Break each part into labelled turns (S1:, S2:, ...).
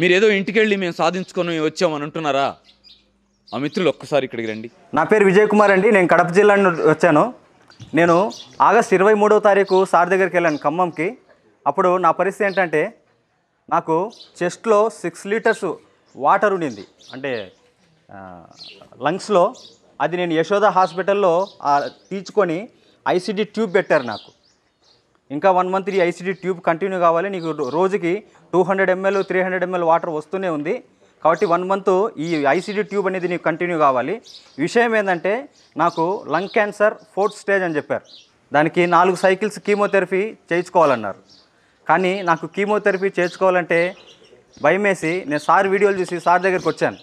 S1: మీరేదో ఇంటికి వెళ్ళి మేము సాధించుకొని వచ్చామని అంటున్నారా ఆ మిత్రులు ఒక్కసారి ఇక్కడికి రండి
S2: నా పేరు విజయ్ కుమార్ అండి నేను కడప జిల్లా నుండి వచ్చాను నేను ఆగస్ట్ ఇరవై మూడవ తారీఖు సార్ దగ్గరికి వెళ్ళాను ఖమ్మంకి అప్పుడు నా పరిస్థితి ఏంటంటే నాకు చెస్ట్లో సిక్స్ లీటర్స్ వాటర్ ఉండింది అంటే లంగ్స్లో అది నేను యశోద హాస్పిటల్లో తీర్చుకొని ఐసీడీ ట్యూబ్ పెట్టారు నాకు ఇంకా వన్ మంత్ ఈ ఐసీడీ ట్యూబ్ కంటిన్యూ కావాలి నీకు రోజుకి two hundred ml three hundred ml water వస్తూనే ఉంది కాబట్టి వన్ మంత్ ఈ ఐసీడీ ట్యూబ్ అనేది నీకు కంటిన్యూ కావాలి విషయం ఏంటంటే నాకు లంగ్ క్యాన్సర్ ఫోర్త్ స్టేజ్ అని చెప్పారు దానికి నాలుగు సైకిల్స్ కీమోథెరపీ చేయించుకోవాలన్నారు కానీ నాకు కీమోథెరపీ చేయించుకోవాలంటే భయమేసి నేను సార్ వీడియోలు చూసి సార్ దగ్గరికి వచ్చాను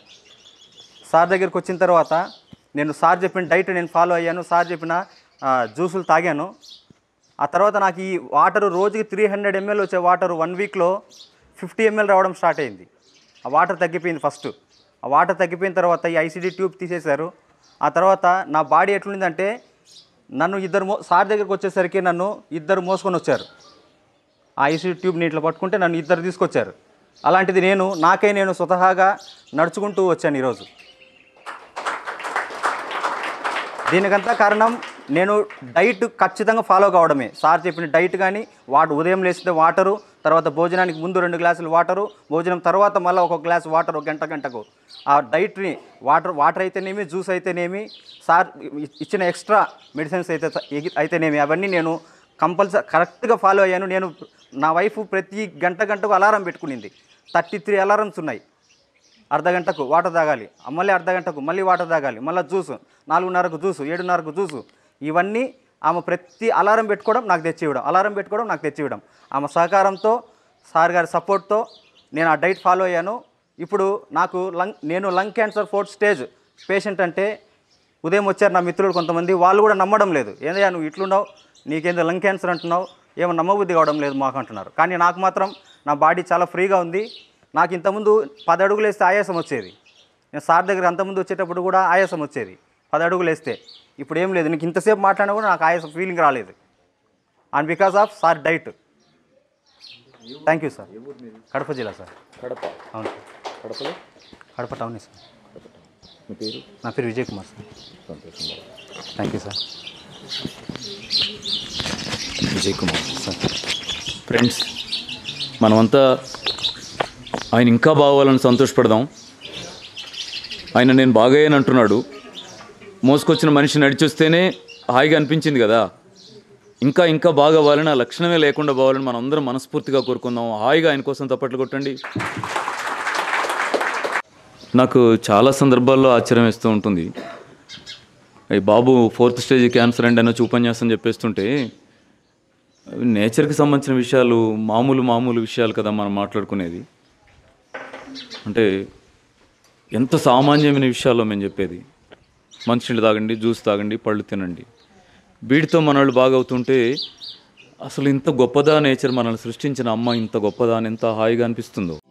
S2: సార్ దగ్గరికి వచ్చిన తర్వాత నేను సార్ చెప్పిన డైట్ నేను ఫాలో అయ్యాను సార్ చెప్పిన జ్యూసులు తాగాను ఆ తర్వాత నాకు ఈ వాటర్ రోజుకి త్రీ హండ్రెడ్ ఎంఎల్ వచ్చే వాటర్ వన్ వీక్లో ఫిఫ్టీ ఎంఎల్ రావడం స్టార్ట్ అయింది ఆ వాటర్ తగ్గిపోయింది ఫస్ట్ ఆ వాటర్ తగ్గిపోయిన తర్వాత ఈ ఐసీడీ ట్యూబ్ తీసేశారు ఆ తర్వాత నా బాడీ ఎట్లుందంటే నన్ను ఇద్దరు మో సార్ దగ్గరికి వచ్చేసరికి నన్ను ఇద్దరు మోసుకొని వచ్చారు ఆ ఐసీడీ ట్యూబ్ నీటిలో పట్టుకుంటే నన్ను ఇద్దరు తీసుకొచ్చారు అలాంటిది నేను నాకే నేను స్వతహాగా నడుచుకుంటూ వచ్చాను ఈరోజు దీనికంతా కారణం నేను డైట్ ఖచ్చితంగా ఫాలో కావడమే సార్ చెప్పిన డైట్ కానీ వాటర్ ఉదయం లేస్తే వాటరు తర్వాత భోజనానికి ముందు రెండు గ్లాసులు వాటరు భోజనం తర్వాత మళ్ళీ ఒక గ్లాస్ వాటర్ ఒక గంట గంటకు ఆ డైట్ని వాటర్ వాటర్ అయితేనేమి జ్యూస్ అయితేనేమి సార్ ఇచ్చిన ఎక్స్ట్రా మెడిసిన్స్ అయితే అయితేనేమి అవన్నీ నేను కంపల్సరీ కరెక్ట్గా ఫాలో అయ్యాను నేను నా వైఫ్ ప్రతి గంట గంటకు అలారం పెట్టుకునింది థర్టీ త్రీ అలారమ్స్ ఉన్నాయి అర్ధ గంటకు వాటర్ తాగాలి మళ్ళీ అర్ధ గంటకు మళ్ళీ వాటర్ తాగాలి మళ్ళీ జ్యూస్ నాలుగున్నరకు జ్యూసు ఏడున్నరకు జ్యూసు ఇవన్నీ ఆమె ప్రతి అలారం పెట్టుకోవడం నాకు తెచ్చివ్వడం అలారం పెట్టుకోవడం నాకు తెచ్చివ్వడం ఆమె సహకారంతో సార్ గారి సపోర్ట్తో నేను ఆ డైట్ ఫాలో అయ్యాను ఇప్పుడు నాకు లంగ్ నేను lung cancer fourth stage patient అంటే ఉదయం వచ్చారు నా మిత్రులు కొంతమంది వాళ్ళు కూడా నమ్మడం లేదు ఏందయ్యా నువ్వు ఇట్లున్నావు నీకేందో లంగ్ క్యాన్సర్ అంటున్నావు ఏమో నమ్మబుద్ధి కావడం లేదు మాకు అంటున్నారు కానీ నాకు మాత్రం నా బాడీ చాలా ఫ్రీగా ఉంది నాకు ఇంతకుముందు పది అడుగులు వేస్తే ఆయాసం వచ్చేది నేను సార్ దగ్గర అంతకుముందు వచ్చేటప్పుడు కూడా ఆయాసం వచ్చేది పది అడుగులు వేస్తే ఇప్పుడు ఏం లేదు నీకు ఇంతసేపు మాట్లాడినా కూడా నాకు ఆయాసం ఫీలింగ్ రాలేదు and because of sir diet thank you sir Kadapa జిల్లా సార్ కడప అవును కడపలో కడప టౌన్ సార్ మీ పేరు నా పేరు Vijay Kumar sir thank
S1: you sir Vijay Kumar sir friends మనమంతా ఆయన ఇంకా బాగోవాలని సంతోషపడదాం ఆయన నేను బాగయ్యాను అంటున్నాడు మోసుకొచ్చిన మనిషి నడిచొస్తేనే హాయిగా అనిపించింది కదా ఇంకా ఇంకా బాగా అవ్వాలని ఆ లక్షణమే లేకుండా పోవాలని మనం అందరం మనస్ఫూర్తిగా కోరుకుందాం హాయిగా ఆయన కోసం తప్పట్లు కొట్టండి నాకు చాలా సందర్భాల్లో ఆశ్చర్యం వేస్తూ ఉంటుంది బాబు ఫోర్త్ స్టేజ్ క్యాన్సర్ అండి అనొచ్చి ఉపన్యాసం చెప్పేస్తుంటే నేచర్కి సంబంధించిన విషయాలు మామూలు మామూలు విషయాలు కదా మనం మాట్లాడుకునేది అంటే ఎంత సామాన్యమైన విషయాల్లో మేము చెప్పేది మంచినీళ్ళు తాగండి జ్యూస్ తాగండి పళ్ళు తినండి వీటితో మనవాళ్ళు బాగవుతుంటే అసలు ఇంత గొప్పదా నేచర్ మనల్ని సృష్టించిన అమ్మ ఇంత గొప్పదా అని ఎంత హాయిగా అనిపిస్తుందో